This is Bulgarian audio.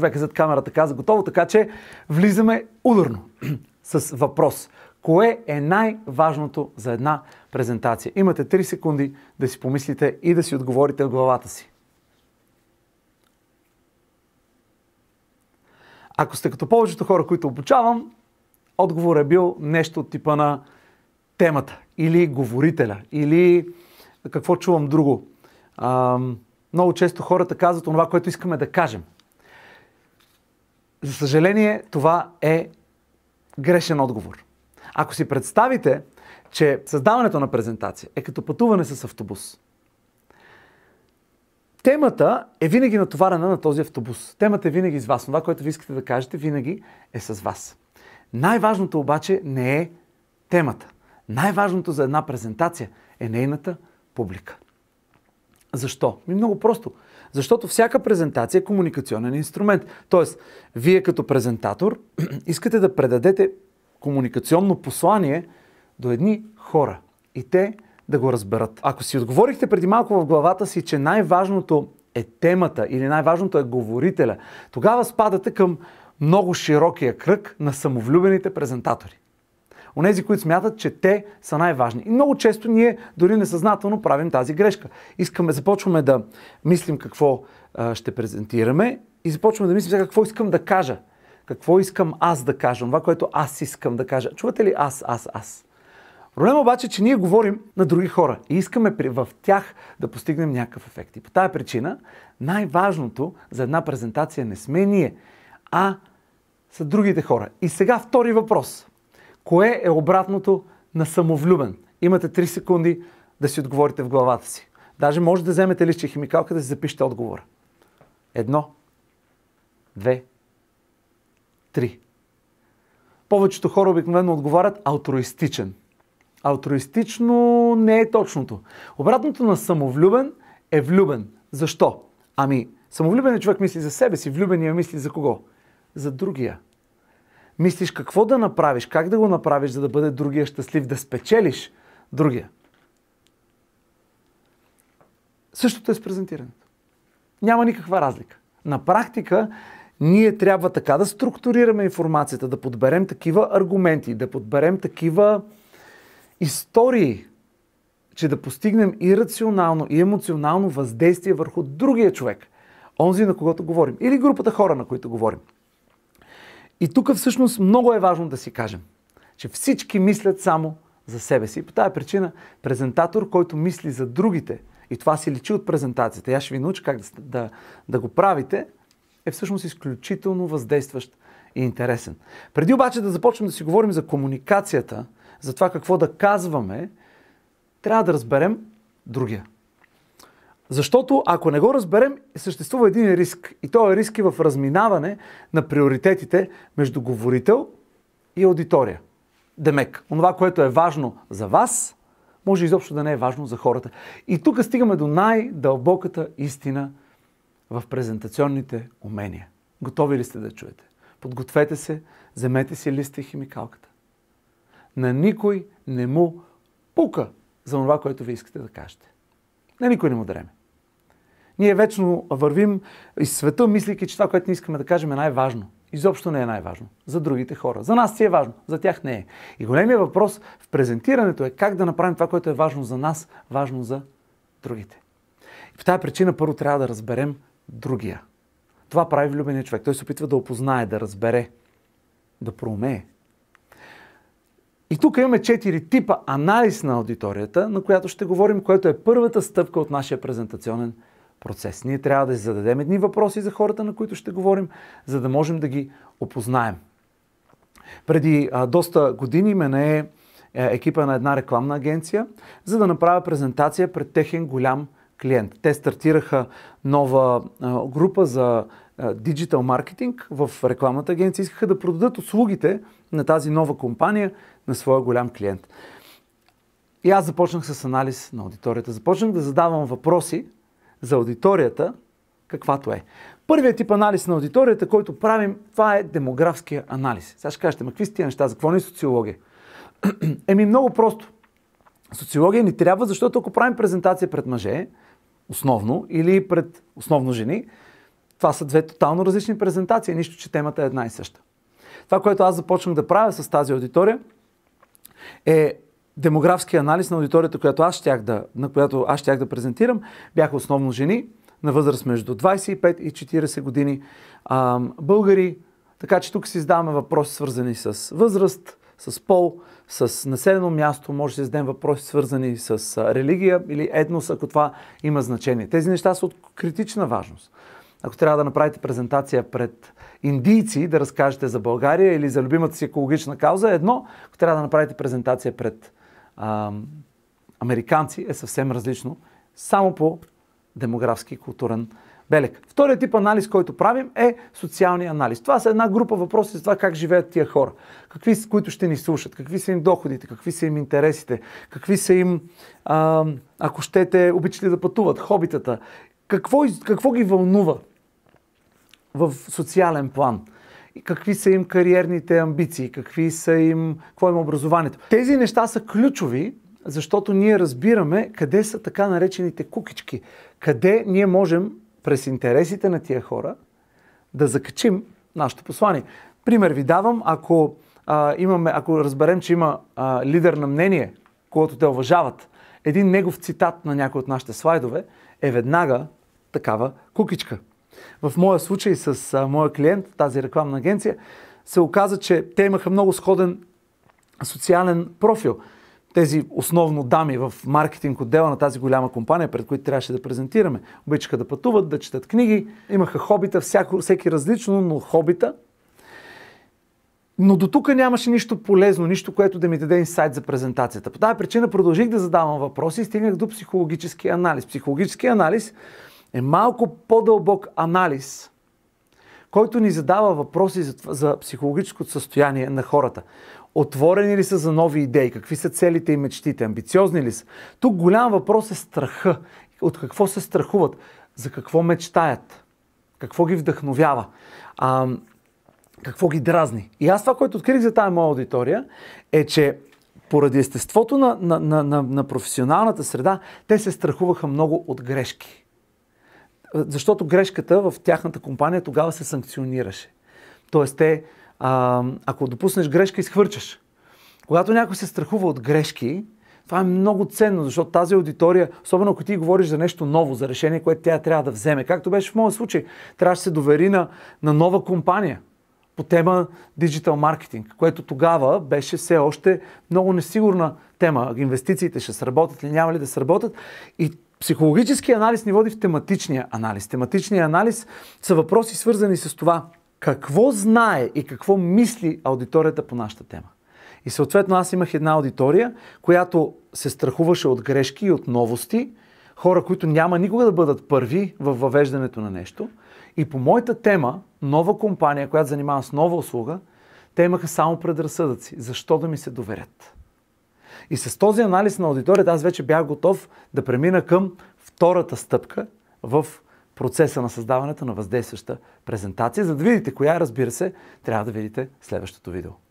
човека зад камерата каза готово, така че влизаме ударно с въпрос. Кое е най-важното за една презентация? Имате 3 секунди да си помислите и да си отговорите в главата си. Ако сте като повечето хора, които обучавам, отговор е бил нещо от типа на темата или говорителя, или какво чувам друго. Ам, много често хората казват това, което искаме да кажем. За съжаление, това е грешен отговор. Ако си представите, че създаването на презентация е като пътуване с автобус. Темата е винаги натоварена на този автобус. Темата е винаги с вас. Това, което ви искате да кажете, винаги е с вас. Най-важното обаче не е темата. Най-важното за една презентация е нейната публика. Защо? Ми много просто. Защото всяка презентация е комуникационен инструмент. Тоест, вие като презентатор искате да предадете комуникационно послание до едни хора. И те да го разберат. Ако си отговорихте преди малко в главата си, че най-важното е темата или най-важното е говорителя, тогава спадате към много широкия кръг на самовлюбените презентатори. Онези, които смятат, че те са най-важни. И много често ние дори несъзнателно правим тази грешка. Искаме, започваме да мислим какво а, ще презентираме и започваме да мислим сега какво искам да кажа. Какво искам аз да кажа, това, което аз искам да кажа. Чувате ли аз, аз, аз? Проблема е обаче е, че ние говорим на други хора и искаме в тях да постигнем някакъв ефект. И по тази причина най-важното за една презентация не сме ние, а са другите хора. И сега втори въпрос. Кое е обратното на самовлюбен? Имате 3 секунди да си отговорите в главата си. Даже може да вземете лище химикалка да си запишете отговора. Едно, две, три. Повечето хора обикновено отговарят алтруистичен. Алтруистично не е точното. Обратното на самовлюбен е влюбен. Защо? Ами, самовлюбен човек мисли за себе си, влюбения мисли за кого? За другия мислиш какво да направиш, как да го направиш, за да бъде другия щастлив, да спечелиш другия. Същото е с презентирането. Няма никаква разлика. На практика ние трябва така да структурираме информацията, да подберем такива аргументи, да подберем такива истории, че да постигнем и рационално, и емоционално въздействие върху другия човек, онзи на когото говорим, или групата хора, на които говорим. И тук всъщност много е важно да си кажем, че всички мислят само за себе си. И по тази причина презентатор, който мисли за другите, и това си личи от презентацията, аз ще ви науча как да, да, да го правите, е всъщност изключително въздействащ и интересен. Преди обаче да започнем да си говорим за комуникацията, за това какво да казваме, трябва да разберем другия. Защото ако не го разберем, съществува един риск. И то е риск и в разминаване на приоритетите между говорител и аудитория. Демек, онова, което е важно за вас, може изобщо да не е важно за хората. И тук стигаме до най-дълбоката истина в презентационните умения. Готови ли сте да чуете? Подгответе се, вземете си листа и химикалката. На никой не му пука за това, което ви искате да кажете. На никой не му дреме. Ние вечно вървим из света, мислики, че това, което не искаме да кажем е най-важно. Изобщо не е най-важно. За другите хора. За нас си е важно, за тях не е. И големият въпрос в презентирането е как да направим това, което е важно за нас, важно за другите. И по тази причина първо трябва да разберем другия. Това прави влюбения човек. Той се опитва да опознае, да разбере, да проумее. И тук имаме четири типа анализ на аудиторията, на която ще говорим, което е първата стъпка от нашия презентационен процес. Ние трябва да си зададем едни въпроси за хората, на които ще говорим, за да можем да ги опознаем. Преди а, доста години ме не е, е екипа на една рекламна агенция, за да направя презентация пред техен голям клиент. Те стартираха нова а, група за диджитал маркетинг в рекламната агенция. Искаха да продадат услугите на тази нова компания на своя голям клиент. И аз започнах с анализ на аудиторията. Започнах да задавам въпроси, за аудиторията, каквато е. Първият тип анализ на аудиторията, който правим, това е демографския анализ. Сега ще кажете, ма какви са тия неща, за какво не е социология? Еми много просто. Социология ни трябва, защото ако правим презентация пред мъже, основно, или пред основно жени, това са две тотално различни презентации, нищо, че темата е една и съща. Това, което аз започнах да правя с тази аудитория, е демографски анализ на аудиторията, която аз щях да, на която аз щях да презентирам, бяха основно жени на възраст между 25 и 40 години, а, българи, така че тук си задаваме въпроси свързани с възраст, с пол, с населено място, може да задем зададем въпроси свързани с религия или етнос, ако това има значение. Тези неща са от критична важност. Ако трябва да направите презентация пред индийци, да разкажете за България или за любимата си екологична кауза, едно. Ако трябва да направите презентация пред а, американци е съвсем различно, само по демографски и културен белег. Вторият тип анализ, който правим е социалния анализ. Това са една група въпроси за това как живеят тия хора, какви, които ще ни слушат, какви са им доходите, какви са им интересите, какви са им, а, ако щете, обичали да пътуват, хобитата, какво, какво ги вълнува в социален план – и какви са им кариерните амбиции, какви са им, какво им е образованието. Тези неща са ключови, защото ние разбираме къде са така наречените кукички, къде ние можем през интересите на тия хора да закачим нашето послание. Пример ви давам, ако, а, имаме, ако разберем, че има а, лидер на мнение, когато те уважават, един негов цитат на някой от нашите слайдове е веднага такава кукичка – в моя случай с а, моя клиент, тази рекламна агенция, се оказа, че те имаха много сходен социален профил. Тези основно дами в маркетинг отдела на тази голяма компания, пред които трябваше да презентираме, обичаха да пътуват, да четат книги, имаха хобита, всяко, всеки различно, но хобита. Но до тук нямаше нищо полезно, нищо, което да ми даде инсайт за презентацията. По тази причина продължих да задавам въпроси и стигнах до психологически анализ. Психологически анализ е малко по-дълбок анализ, който ни задава въпроси за, за психологическото състояние на хората. Отворени ли са за нови идеи? Какви са целите и мечтите? Амбициозни ли са? Тук голям въпрос е страха. От какво се страхуват? За какво мечтаят? Какво ги вдъхновява? А, какво ги дразни? И аз това, което открих за тази моя аудитория, е, че поради естеството на, на, на, на професионалната среда, те се страхуваха много от грешки защото грешката в тяхната компания тогава се санкционираше. Тоест, те, а, ако допуснеш грешка, изхвърчаш. Когато някой се страхува от грешки, това е много ценно, защото тази аудитория, особено ако ти говориш за нещо ново, за решение, което тя трябва да вземе, както беше в моят случай, трябваше да се довери на, на нова компания по тема Digital Marketing, което тогава беше все още много несигурна тема. Инвестициите ще сработят ли, няма ли да сработят. И Психологически анализ ни води в тематичния анализ. Тематичния анализ са въпроси свързани с това какво знае и какво мисли аудиторията по нашата тема. И съответно аз имах една аудитория, която се страхуваше от грешки и от новости, хора, които няма никога да бъдат първи в въвеждането на нещо. И по моята тема, нова компания, която занимава с нова услуга, те имаха само предразсъдъци. Защо да ми се доверят? И с този анализ на аудиторията аз вече бях готов да премина към втората стъпка в процеса на създаването на въздействаща презентация. За да видите коя, разбира се, трябва да видите следващото видео.